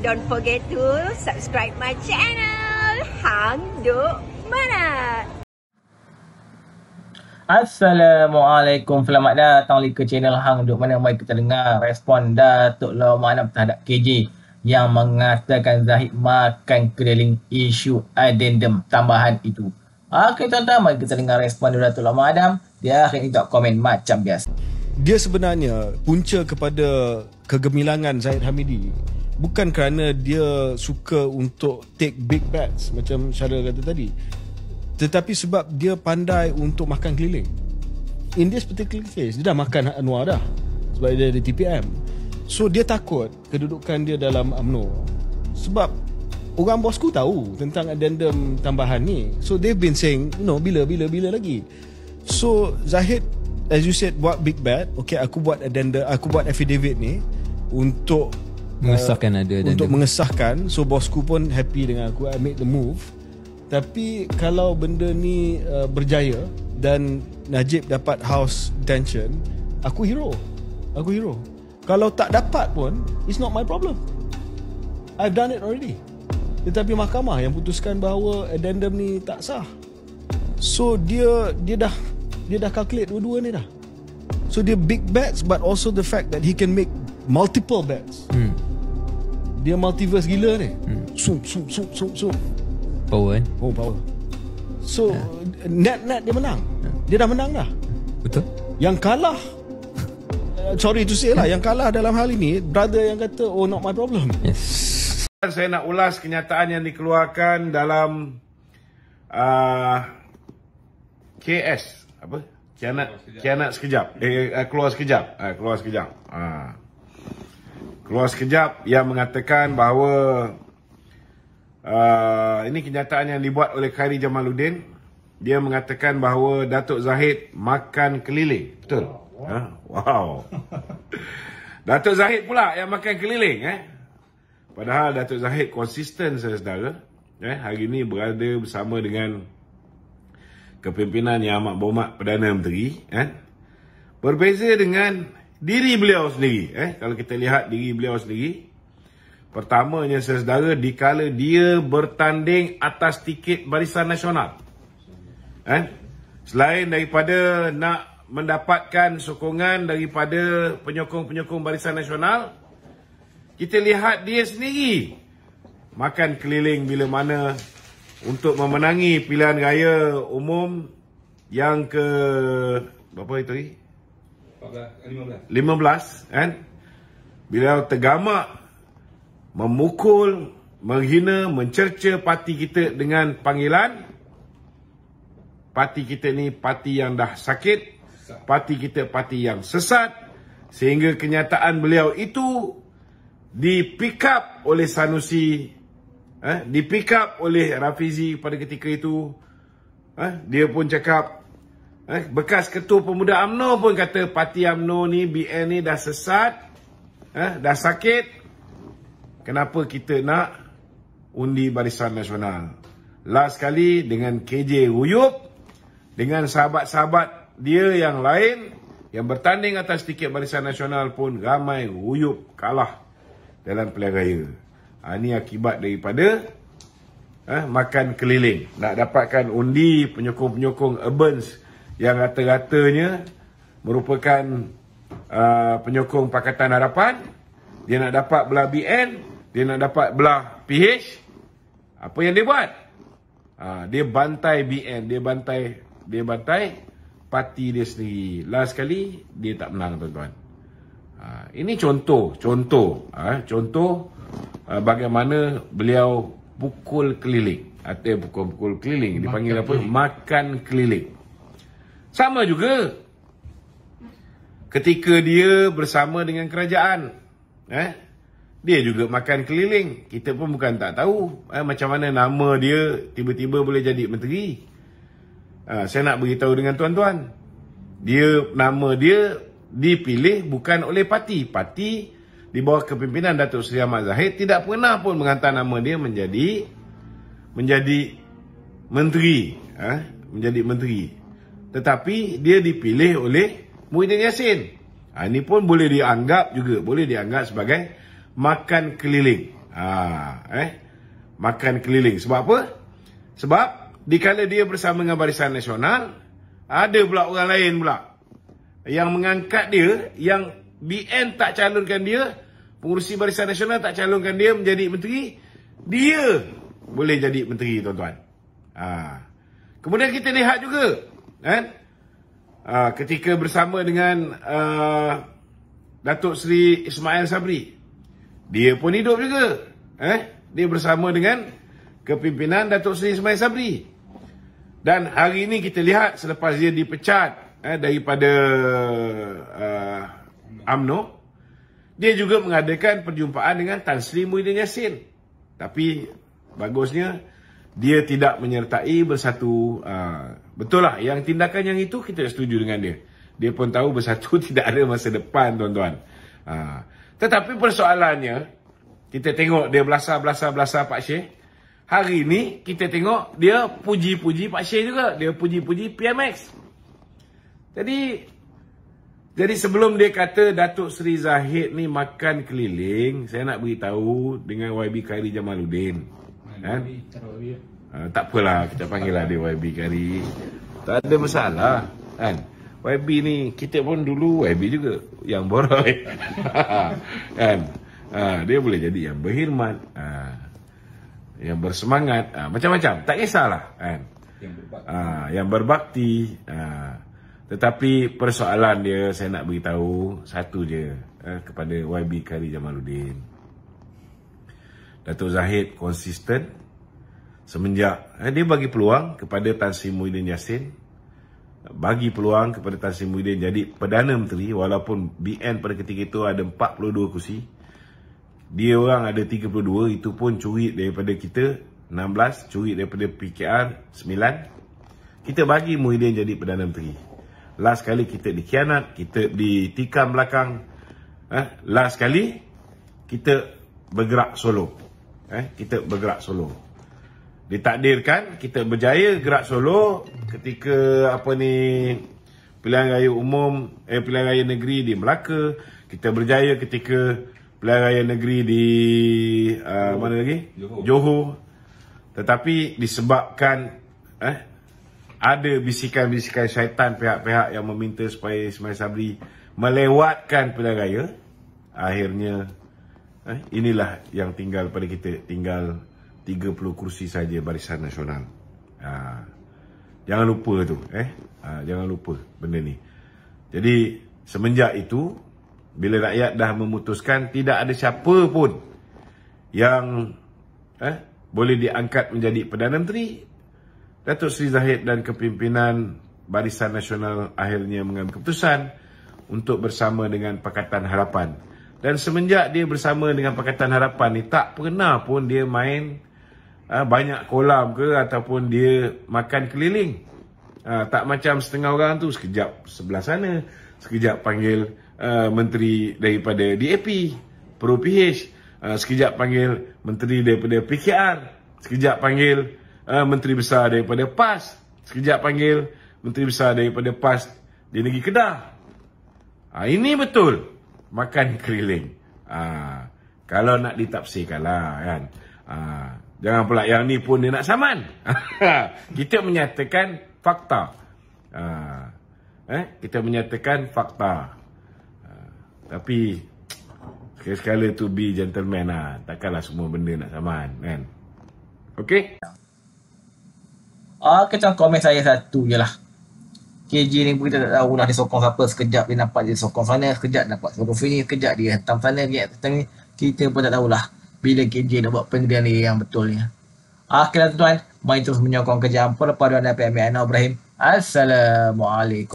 Don't forget to subscribe my channel Hang Do Mana. Assalamualaikum Selamat datang ke channel Hang Do Mana. Mari kita dengar respon Datuk Law Manat terhadap KJ Yang mengatakan Zahid makan keliling isu addendum tambahan itu Okey tuan-tuan, mari kita dengar respon dari Datuk Lama Adam. Dia akhirnya tak komen macam biasa. Dia sebenarnya punca kepada kegemilangan Zahid Hamidi bukan kerana dia suka untuk take big bets macam Syara kata tadi tetapi sebab dia pandai untuk makan keliling in this particular case dia dah makan Anwar dah sebab dia ada TPM so dia takut kedudukan dia dalam UMNO sebab orang bosku tahu tentang addendum tambahan ni so they've been saying you know bila bila bila lagi so Zahid as you said buat big bet okay aku buat addendum aku buat affidavit ni untuk mengesahkan uh, ada untuk dia. mengesahkan so bosku pun happy dengan aku I made the move tapi kalau benda ni uh, berjaya dan Najib dapat house tension aku hero aku hero kalau tak dapat pun it's not my problem I've done it already tetapi mahkamah yang putuskan bahawa addendum ni tak sah so dia dia dah dia dah calculate dua-dua ni dah so dia big bets but also the fact that he can make multiple bets hmm. Dia multiverse gila ni hmm. Zoom, zoom, zoom, zoom, zoom Power eh Oh, power So, ha. net-net dia menang ha. Dia dah menang dah Betul Yang kalah uh, Sorry to say lah Yang kalah dalam hal ini Brother yang kata Oh, not my problem Yes Saya nak ulas kenyataan yang dikeluarkan dalam uh, KS Apa? Kianat, kianat sekejap. Eh, uh, keluar sekejap. Eh, keluar sekejap. Ah. Uh keluar sekejap yang mengatakan bahawa uh, ini kenyataan yang dibuat oleh Khairi Jamaluddin. Dia mengatakan bahawa Datuk Zahid makan keliling. Betul? Wow. Huh? Ha? wow. Datuk Zahid pula yang makan keliling. Eh? Padahal Datuk Zahid konsisten saudara. Eh, hari ini berada bersama dengan kepimpinan Yang Amat Bomat Perdana Menteri. Eh? Berbeza dengan diri beliau sendiri eh kalau kita lihat diri beliau sendiri pertamanya saudara dikala dia bertanding atas tiket barisan nasional eh selain daripada nak mendapatkan sokongan daripada penyokong-penyokong barisan nasional kita lihat dia sendiri makan keliling bila mana untuk memenangi pilihan raya umum yang ke berapa itu ni 15 15 kan beliau tergamak memukul menghina mencerca parti kita dengan panggilan parti kita ni parti yang dah sakit parti kita parti yang sesat sehingga kenyataan beliau itu dipick up oleh Sanusi eh dipick up oleh Rafizi pada ketika itu eh dia pun cakap Eh, bekas ketua pemuda AMNO pun kata parti AMNO ni, BN ni dah sesat, eh, dah sakit. Kenapa kita nak undi barisan nasional? Last kali dengan KJ Ruyup, dengan sahabat-sahabat dia yang lain, yang bertanding atas tiket barisan nasional pun ramai Ruyup kalah dalam pilihan raya. Ha, ah, ini akibat daripada eh, makan keliling. Nak dapatkan undi penyokong-penyokong urban -penyokong yang rata-ratanya merupakan uh, penyokong Pakatan Harapan. Dia nak dapat belah BN, dia nak dapat belah PH. Apa yang dia buat? Uh, dia bantai BN, dia bantai dia bantai parti dia sendiri. Last kali, dia tak menang tuan-tuan. Uh, ini contoh, contoh. Uh, contoh uh, bagaimana beliau pukul keliling. Atau pukul-pukul keliling. Dipanggil makan apa? Keliling. Makan keliling. Sama juga ketika dia bersama dengan kerajaan. Eh? Dia juga makan keliling. Kita pun bukan tak tahu eh, macam mana nama dia tiba-tiba boleh jadi menteri. Uh, saya nak beritahu dengan tuan-tuan. Dia nama dia dipilih bukan oleh parti. Parti di bawah kepimpinan Datuk Seri Ahmad Zahid tidak pernah pun menghantar nama dia menjadi menjadi menteri. Eh? Menjadi menteri. Tetapi dia dipilih oleh Muhyiddin Yassin. Ha, ini pun boleh dianggap juga. Boleh dianggap sebagai makan keliling. Ha, eh, Makan keliling. Sebab apa? Sebab dikala dia bersama dengan Barisan Nasional, ada pula orang lain pula yang mengangkat dia, yang BN tak calonkan dia, pengurusi Barisan Nasional tak calonkan dia menjadi menteri, dia boleh jadi menteri tuan-tuan. Ha. Kemudian kita lihat juga kan? Ha, ketika bersama dengan uh, Datuk Seri Ismail Sabri. Dia pun hidup juga. Eh? Dia bersama dengan kepimpinan Datuk Seri Ismail Sabri. Dan hari ini kita lihat selepas dia dipecat eh, daripada uh, ah, UMNO, dia juga mengadakan perjumpaan dengan Tan Sri Muhyiddin Yassin. Tapi bagusnya, dia tidak menyertai bersatu uh, Betul lah, yang tindakan yang itu kita setuju dengan dia. Dia pun tahu bersatu tidak ada masa depan, tuan-tuan. Ha. Tetapi persoalannya, kita tengok dia belasah-belasah-belasah Pak Syekh. Hari ini, kita tengok dia puji-puji Pak Syekh juga. Dia puji-puji PMX. Jadi, jadi sebelum dia kata Datuk Seri Zahid ni makan keliling, saya nak beritahu dengan YB Khairi Jamaluddin. Kan? Ah, tak apalah kita panggil lah dia YB Kari. Tak ada masalah kan. YB ni kita pun dulu YB juga yang boroi. kan. Ha, dia boleh jadi yang berhormat, ha, ah, yang bersemangat, ha, macam-macam. Tak kisahlah kan. Yang berbakti. Ha, yang berbakti ha. Tetapi persoalan dia saya nak beritahu satu je ha, kepada YB Kari Jamaluddin. Datuk Zahid konsisten semenjak eh, dia bagi peluang kepada Tan Sri Muhyiddin Yassin bagi peluang kepada Tan Sri Muhyiddin jadi Perdana Menteri walaupun BN pada ketika itu ada 42 kursi dia orang ada 32 itu pun curi daripada kita 16 curi daripada PKR 9 kita bagi Muhyiddin jadi Perdana Menteri last kali kita dikhianat kita ditikam belakang eh, last kali kita bergerak solo eh, kita bergerak solo ditakdirkan kita berjaya gerak solo ketika apa ni pilihan raya umum eh pilihan raya negeri di Melaka kita berjaya ketika pilihan raya negeri di uh, mana lagi Johor. Johor tetapi disebabkan eh ada bisikan-bisikan syaitan pihak-pihak yang meminta supaya Ismail Sabri melewatkan pilihan raya akhirnya eh inilah yang tinggal pada kita tinggal 30 kursi saja Barisan Nasional. Ha. Jangan lupa tu eh. Ha, jangan lupa benda ni. Jadi semenjak itu bila rakyat dah memutuskan tidak ada siapa pun yang eh boleh diangkat menjadi Perdana Menteri Datuk Seri Zahid dan kepimpinan Barisan Nasional akhirnya mengambil keputusan untuk bersama dengan Pakatan Harapan. Dan semenjak dia bersama dengan Pakatan Harapan ni tak pernah pun dia main Ha, banyak kolam ke ataupun dia makan keliling. Uh, tak macam setengah orang tu sekejap sebelah sana, sekejap panggil uh, menteri daripada DAP, Pro PH, uh, sekejap panggil menteri daripada PKR, sekejap panggil uh, menteri besar daripada PAS, sekejap panggil menteri besar daripada PAS di negeri Kedah. Uh, ini betul makan keliling. Uh, kalau nak ditafsirkanlah kan. Uh, Jangan pula yang ni pun dia nak saman. kita menyatakan fakta. Ha. Eh, kita menyatakan fakta. Ha. Tapi sekali-sekala tu be gentleman lah. Takkanlah semua benda nak saman kan. Okey. Ah, okay, macam komen saya satu je lah. KJ ni pun kita tak tahu lah dia sokong siapa. Sekejap dia nampak dia sokong sana. Sekejap dia nampak sokong sini. Sekejap dia hentam sana. Dia hentam sini. Kita pun tak tahulah. lah bila KJ nak buat pengendalian diri yang betulnya. Akhirnya tuan-tuan, mari terus menyokong kerja perpaduan dan PMI Anwar Ibrahim. Assalamualaikum.